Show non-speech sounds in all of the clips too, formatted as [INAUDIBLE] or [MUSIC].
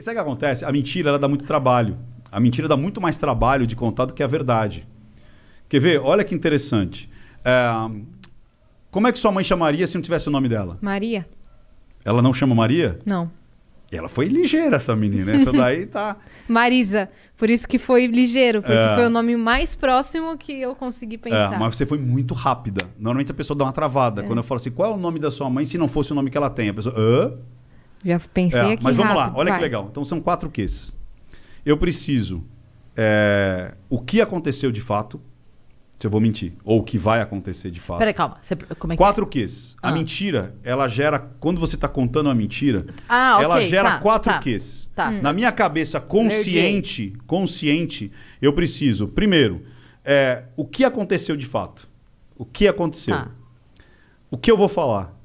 sabe o que acontece? A mentira ela dá muito trabalho. A mentira dá muito mais trabalho de contar do que a verdade. Quer ver? Olha que interessante. É, como é que sua mãe chamaria se não tivesse o nome dela? Maria. Ela não chama Maria? Não. Ela foi ligeira, essa menina. Essa daí [LAUGHS] tá. Marisa. Por isso que foi ligeiro, porque é. foi o nome mais próximo que eu consegui é, pensar. É, mas você foi muito rápida. Normalmente a pessoa dá uma travada. É. Quando eu falo assim, qual é o nome da sua mãe se não fosse o nome que ela tem? A pessoa. Hã? Já pensei é, aqui. Mas vamos rápido, lá, olha vai. que legal. Então são quatro Qs. Eu preciso. É, o que aconteceu de fato, se eu vou mentir, ou o que vai acontecer de fato. Peraí, calma. Você, como é que é? quatro é? Qs. A ah. mentira, ela gera. Quando você está contando a mentira, ah, ela gera tá, quatro tá, Qs. Tá. Na minha cabeça consciente, consciente, eu preciso, primeiro, é, o que aconteceu de fato? O que aconteceu? Tá. O que eu vou falar?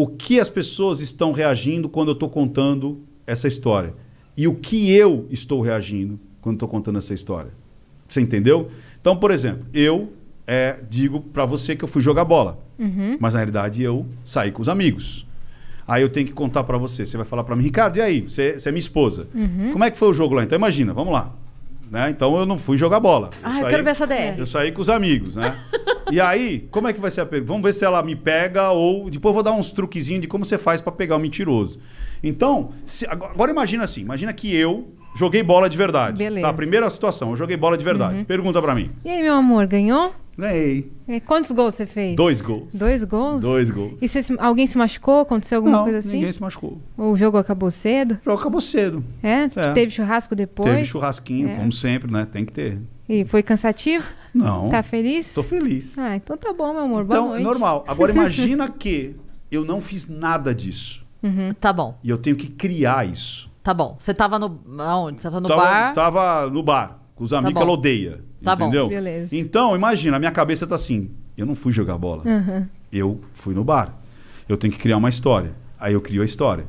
o que as pessoas estão reagindo quando eu estou contando essa história. E o que eu estou reagindo quando estou contando essa história. Você entendeu? Então, por exemplo, eu é, digo para você que eu fui jogar bola. Uhum. Mas na realidade eu saí com os amigos. Aí eu tenho que contar para você. Você vai falar para mim, Ricardo, e aí? Você, você é minha esposa. Uhum. Como é que foi o jogo lá? Então imagina, vamos lá. Né? Então eu não fui jogar bola. Ah, eu, eu quero ver essa DR. Eu saí com os amigos, né? [LAUGHS] E aí, como é que vai ser a pergunta? Vamos ver se ela me pega ou. Depois eu vou dar uns truquezinhos de como você faz para pegar o mentiroso. Então, se... agora imagina assim: imagina que eu joguei bola de verdade. Tá, Beleza. Tá, primeira situação, eu joguei bola de verdade. Uhum. Pergunta para mim. E aí, meu amor, ganhou? Ganhei. quantos gols você fez? Dois gols. Dois gols? Dois gols. E alguém se machucou? Aconteceu alguma Não, coisa assim? Ninguém se machucou. O jogo acabou cedo? O jogo acabou cedo. É? é. Teve churrasco depois? Teve churrasquinho, é. como sempre, né? Tem que ter. E foi cansativo? Não. Tá feliz? Tô feliz. Ah, então tá bom, meu amor. Então, é normal. Agora [LAUGHS] imagina que eu não fiz nada disso. Uhum, tá bom. E eu tenho que criar isso. Tá bom. Você tava no. Aonde? Você tava no tava, bar? Tava no bar, com os tá amigos tá que ela odeia. Tá entendeu? bom, beleza. Então, imagina, a minha cabeça tá assim. Eu não fui jogar bola. Uhum. Eu fui no bar. Eu tenho que criar uma história. Aí eu crio a história.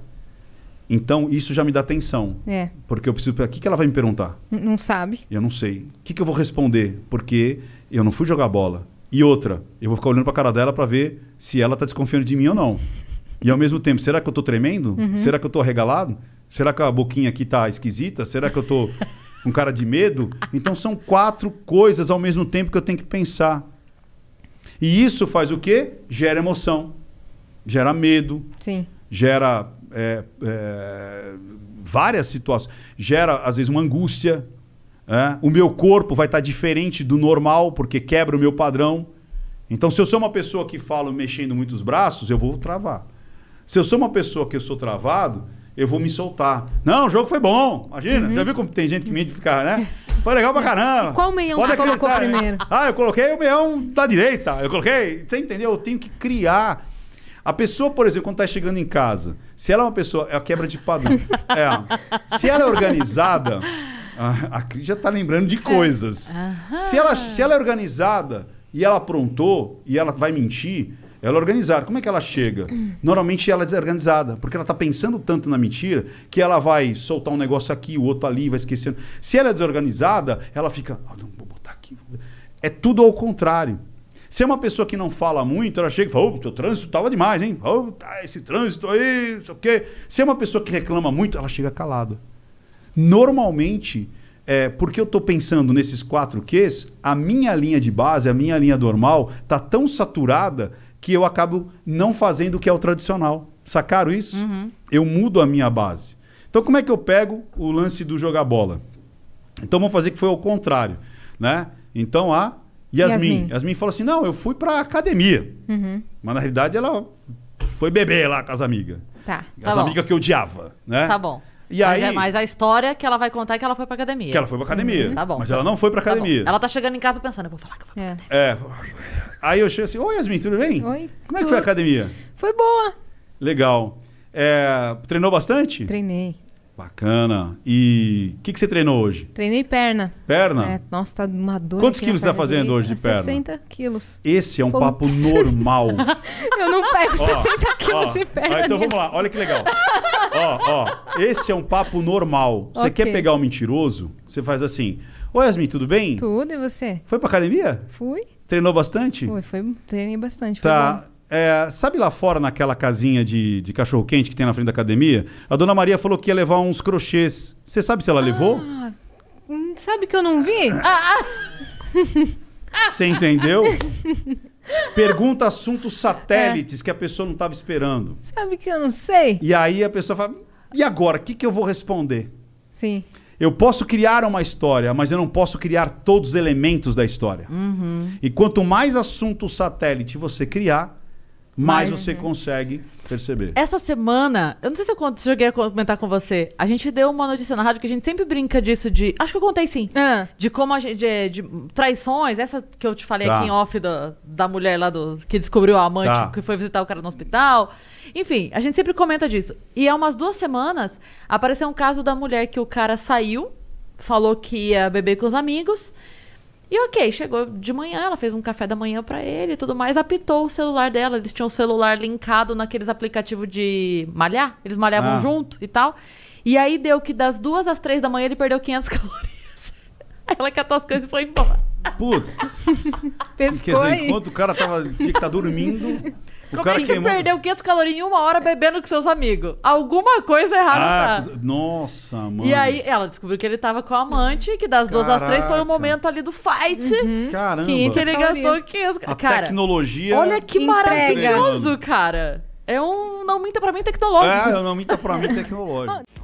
Então, isso já me dá atenção. É. Porque eu preciso. O que, que ela vai me perguntar? N não sabe. Eu não sei. O que, que eu vou responder? Porque eu não fui jogar bola. E outra, eu vou ficar olhando para a cara dela para ver se ela está desconfiando de mim ou não. E ao mesmo tempo, será que eu estou tremendo? Uhum. Será que eu estou arregalado? Será que a boquinha aqui está esquisita? Será que eu estou [LAUGHS] com cara de medo? Então, são quatro coisas ao mesmo tempo que eu tenho que pensar. E isso faz o quê? Gera emoção, gera medo, Sim. gera é, é, várias situações. Gera, às vezes, uma angústia. É? O meu corpo vai estar diferente do normal, porque quebra o meu padrão. Então, se eu sou uma pessoa que falo mexendo muito os braços, eu vou travar. Se eu sou uma pessoa que eu sou travado, eu vou me soltar. Não, o jogo foi bom. Imagina, uhum. já viu como tem gente que me ficar, né? Foi legal pra caramba. E qual meião Pode você colocou primeiro? Ah, eu coloquei o meião da direita. Eu coloquei. Você entendeu? Eu tenho que criar a pessoa, por exemplo, quando está chegando em casa, se ela é uma pessoa. É a quebra de padrão. [LAUGHS] é, se ela é organizada. A, a Cris já está lembrando de é. coisas. Se ela, se ela é organizada e ela aprontou e ela vai mentir, ela é organizada. Como é que ela chega? [CLEARS THROAT] Normalmente ela é desorganizada, porque ela está pensando tanto na mentira que ela vai soltar um negócio aqui, o outro ali, vai esquecendo. Se ela é desorganizada, ela fica. Ah, não, vou botar aqui. É tudo ao contrário. Se é uma pessoa que não fala muito, ela chega e fala, ô, teu trânsito tava demais, hein? Ô, tá, esse trânsito aí, isso aqui. Se é uma pessoa que reclama muito, ela chega calada. Normalmente, é, porque eu estou pensando nesses quatro Qs, a minha linha de base, a minha linha normal, tá tão saturada que eu acabo não fazendo o que é o tradicional. Sacaram isso? Uhum. Eu mudo a minha base. Então, como é que eu pego o lance do jogar bola? Então, vamos fazer que foi ao contrário, né? Então, a Yasmin. Yasmin. Yasmin falou assim: não, eu fui pra academia. Uhum. Mas na realidade ela foi beber lá com as amigas. Tá. As tá amigas que eu odiava, né? Tá bom. E mas aí, é mais a história que ela vai contar é que ela foi pra academia. Que ela foi pra academia. Uhum. Tá bom. Mas ela não foi pra tá academia. Tá ela tá chegando em casa pensando, eu vou falar que eu fui é. pra academia. É. Aí eu chego assim, oi Yasmin, tudo bem? Oi. Como é que foi a academia? Foi boa. Legal. É, treinou bastante? Treinei. Bacana. E o que, que você treinou hoje? Treinei perna. Perna? É, nossa, tá uma dor. Quantos quilos você tá fazendo hoje de perna? 60 quilos. Esse é um papo [LAUGHS] normal. Eu não pego ó, 60 quilos ó, de perna. Ó, então vamos lá, olha que legal. ó, ó, esse é um papo normal. Você okay. quer pegar um mentiroso? Você faz assim. Oi, Yasmin, tudo bem? Tudo, e você? Foi pra academia? Fui. Treinou bastante? Foi, foi treinei bastante. Tá. É, sabe lá fora, naquela casinha de, de cachorro-quente que tem na frente da academia? A dona Maria falou que ia levar uns crochês. Você sabe se ela ah, levou? Hum, sabe que eu não vi? Ah, ah. Você entendeu? Pergunta assuntos satélites é. que a pessoa não estava esperando. Sabe que eu não sei? E aí a pessoa fala: e agora? O que, que eu vou responder? Sim. Eu posso criar uma história, mas eu não posso criar todos os elementos da história. Uhum. E quanto mais assunto satélite você criar, mais você é. consegue perceber. Essa semana, eu não sei se eu conto, se eu cheguei a comentar com você, a gente deu uma notícia na rádio que a gente sempre brinca disso de. Acho que eu contei sim. Ah. De como a gente. De, de traições, essa que eu te falei tá. aqui em off da, da mulher lá do. que descobriu a amante tá. que foi visitar o cara no hospital. Enfim, a gente sempre comenta disso. E há umas duas semanas apareceu um caso da mulher que o cara saiu, falou que ia beber com os amigos. E ok, chegou de manhã, ela fez um café da manhã para ele e tudo mais, apitou o celular dela. Eles tinham o celular linkado naqueles aplicativos de malhar, eles malhavam ah. junto e tal. E aí deu que das duas às três da manhã ele perdeu 500 [LAUGHS] calorias. Ela catou as coisas e foi embora. Putz! [LAUGHS] Pescou Quer dizer, aí. enquanto o cara tava, tinha que estar tá dormindo. [LAUGHS] Como é que queimou... você perdeu 500 calorias em uma hora bebendo com seus amigos? Alguma coisa errada ah, tá. Nossa, mano. E aí ela descobriu que ele tava com a amante, que das duas às três foi o momento ali do fight. Uhum. Caramba. Que ele gastou 500. A cara, tecnologia... Olha que maravilhoso, cara. É um não minta pra mim tecnológico. É, eu é não minta pra mim [LAUGHS] tecnológico.